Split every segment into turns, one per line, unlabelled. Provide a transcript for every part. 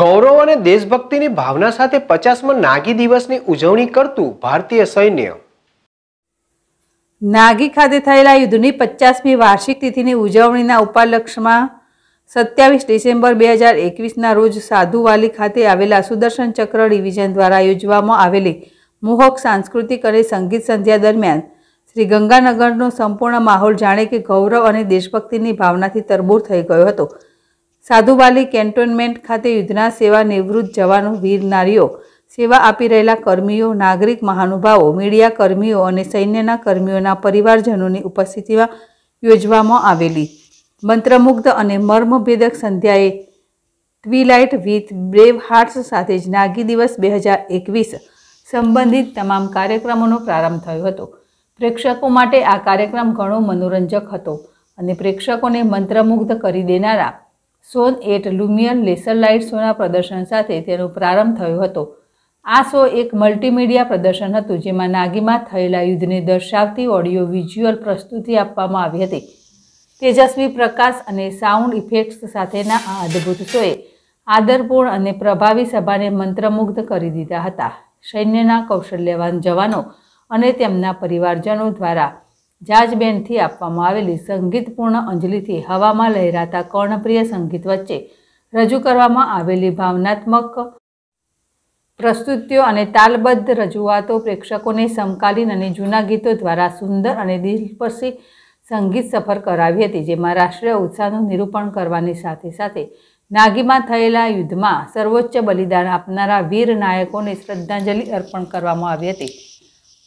ગૌરવ અને દેશભક્તિની ભાવના સાથે પચાસમાં નાગી દિવસની ઉજવણી કરતું ભારતીય સૈન્ય નાગી ખાતે થયેલા યુદ્ધની પચાસમી વાર્ષિક તિથિની ઉજવણીના ઉપાલક્ષમાં સત્યાવીસ ડિસેમ્બર બે હજાર એકવીસના રોજ સાધુવાલી ખાતે આવેલા સુદર્શન ચક્ર ડિવિઝન દ્વારા યોજવામાં આવેલી મોહક સાંસ્કૃતિક અને સંગીત સંધ્યા દરમિયાન શ્રી ગંગાનગરનો સંપૂર્ણ માહોલ જાણે કે ગૌરવ અને દેશભક્તિની ભાવનાથી તરબૂર થઈ ગયો હતો સાધુવાલી કેન્ટોનમેન્ટ ખાતે યુદ્ધના સેવા નિવૃત્ત જવાનો વીર નારીઓ સેવા આપી રહેલા કર્મીઓ નાગરિક મહાનુભાવો મીડિયા કર્મીઓ અને સૈન્યના કર્મીઓના પરિવારજનોની ઉપસ્થિતિમાં યોજવામાં આવેલી મંત્રમુગ્ધ અને મર્મભેદક સંધ્યાએ ટ્વીલાઇટ વિથ બ્રેવ હાર્ટ્સ સાથે જ નાગી દિવસ બે હજાર એકવીસ સંબંધિત તમામ કાર્યક્રમોનો પ્રારંભ થયો હતો પ્રેક્ષકો માટે આ કાર્યક્રમ ઘણો મનોરંજક હતો અને પ્રેક્ષકોને મંત્રમુગ્ધ કરી દેનારા son et lumiere laser light શોના પ્રદર્શન સાથે તેનો પ્રારંભ થયો હતો આ શો એક મલ્ટીમીડિયા પ્રદર્શન હતું જેમાં નાગીમાં થયેલા યુદ્ધને દર્શાવતી ઓડિયો વિઝ્યુઅલ પ્રસ્તુતિ આપવામાં આવી હતી તેજસ્વી પ્રકાશ અને સાઉન્ડ ઇફેક્ટ્સ સાથેના આ અદ્ભુત શોએ આદરપૂર્ણ અને પ્રભાવી સભાને મંત્રમુગ્ધ કરી દીધા હતા સૈન્યના કૌશલ્યવાન જવાનો અને તેમના પરિવારજનો દ્વારા જાજબેનથી આપવામાં આવેલી સંગીતપૂર્ણ અંજલિથી હવામાં લહેરાતા કર્ણપ્રિય સંગીત વચ્ચે રજૂ કરવામાં આવેલી ભાવનાત્મક પ્રસ્તુતિઓ અને તાલબદ્ધ રજૂઆતો પ્રેક્ષકોને સમકાલીન અને જૂના ગીતો દ્વારા સુંદર અને દિલપસી સંગીત સફર કરાવી હતી જેમાં રાષ્ટ્રીય ઉત્સાહનું નિરૂપણ કરવાની સાથે સાથે નાગીમાં થયેલા યુદ્ધમાં સર્વોચ્ચ બલિદાન આપનારા વીર નાયકોને શ્રદ્ધાંજલિ અર્પણ કરવામાં આવી હતી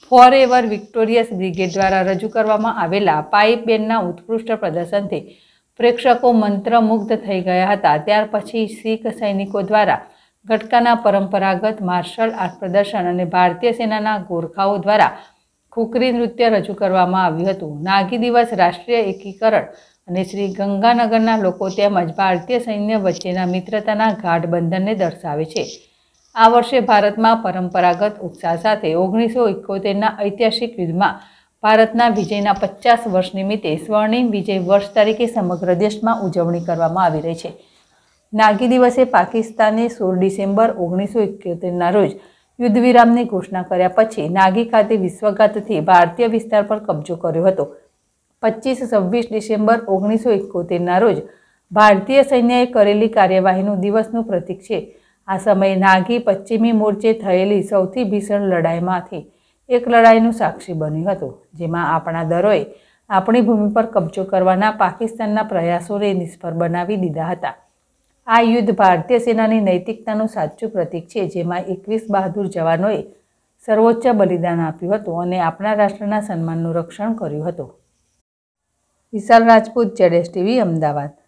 ફોરએવર વિક્ટોરિયસ બ્રિગેડ દ્વારા રજૂ કરવામાં આવેલા બેનના ઉત્કૃષ્ટ પ્રદર્શનથી પ્રેક્ષકો મંત્રમુગ્ધ થઈ ગયા હતા ત્યાર પછી શીખ સૈનિકો દ્વારા ગટકાના પરંપરાગત માર્શલ આર્ટ પ્રદર્શન અને ભારતીય સેનાના ગોરખાઓ દ્વારા ખુકરી નૃત્ય રજૂ કરવામાં આવ્યું હતું નાગી દિવસ રાષ્ટ્રીય એકીકરણ અને શ્રી ગંગાનગરના લોકો તેમજ ભારતીય સૈન્ય વચ્ચેના મિત્રતાના ગાઢ દર્શાવે છે આ વર્ષે ભારતમાં પરંપરાગત ઉત્સાહ સાથે ઓગણીસો એકોતેરના ઐતિહાસિક યુદ્ધમાં ભારતના વિજયના પચાસ વર્ષ નિમિત્તે સ્વર્ણિમ વિજય વર્ષ તરીકે સમગ્ર દેશમાં ઉજવણી કરવામાં આવી રહી છે નાગી દિવસે પાકિસ્તાને સોળ ડિસેમ્બર ઓગણીસો એક્યોતેરના રોજ યુદ્ધ વિરામની ઘોષણા કર્યા પછી નાગી ખાતે વિશ્વઘાતથી ભારતીય વિસ્તાર પર કબજો કર્યો હતો પચીસ છવ્વીસ ડિસેમ્બર ઓગણીસો એકોતેરના રોજ ભારતીય સૈન્યએ કરેલી કાર્યવાહીનું દિવસનું પ્રતીક છે આ સમયે નાગી પશ્ચિમી મોરચે થયેલી સૌથી ભીષણ લડાઈમાંથી એક લડાઈનું સાક્ષી બન્યું હતું જેમાં આપણા દળોએ આપણી ભૂમિ પર કબજો કરવાના પાકિસ્તાનના પ્રયાસોને નિષ્ફળ બનાવી દીધા હતા આ યુદ્ધ ભારતીય સેનાની નૈતિકતાનું સાચું પ્રતીક છે જેમાં એકવીસ બહાદુર જવાનોએ સર્વોચ્ચ બલિદાન આપ્યું હતું અને આપણા રાષ્ટ્રના સન્માનનું રક્ષણ કર્યું હતું વિશાલ રાજપૂત જેડેસ ટીવી અમદાવાદ